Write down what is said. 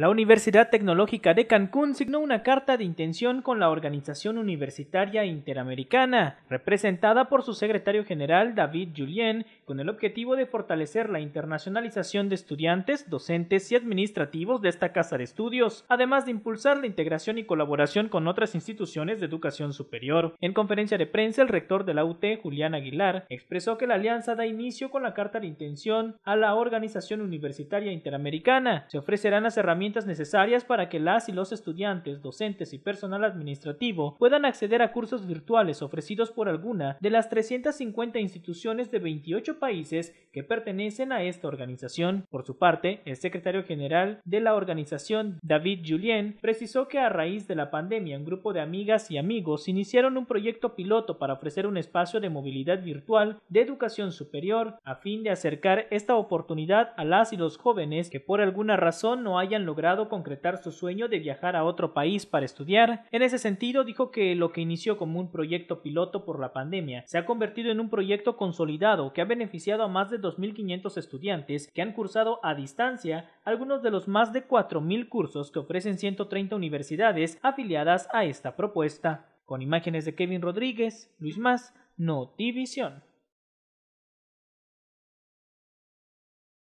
La Universidad Tecnológica de Cancún signó una carta de intención con la Organización Universitaria Interamericana, representada por su secretario general David Julien, con el objetivo de fortalecer la internacionalización de estudiantes, docentes y administrativos de esta casa de estudios, además de impulsar la integración y colaboración con otras instituciones de educación superior. En conferencia de prensa, el rector de la UT, Julián Aguilar, expresó que la alianza da inicio con la carta de intención a la Organización Universitaria Interamericana. Se ofrecerán las herramientas necesarias para que las y los estudiantes, docentes y personal administrativo puedan acceder a cursos virtuales ofrecidos por alguna de las 350 instituciones de 28 países que pertenecen a esta organización. Por su parte, el secretario general de la organización, David Julien, precisó que a raíz de la pandemia un grupo de amigas y amigos iniciaron un proyecto piloto para ofrecer un espacio de movilidad virtual de educación superior a fin de acercar esta oportunidad a las y los jóvenes que por alguna razón no hayan logrado concretar su sueño de viajar a otro país para estudiar. En ese sentido, dijo que lo que inició como un proyecto piloto por la pandemia se ha convertido en un proyecto consolidado que ha beneficiado a más de 2.500 estudiantes que han cursado a distancia algunos de los más de 4.000 cursos que ofrecen 130 universidades afiliadas a esta propuesta. Con imágenes de Kevin Rodríguez, Luis Más, Notivisión.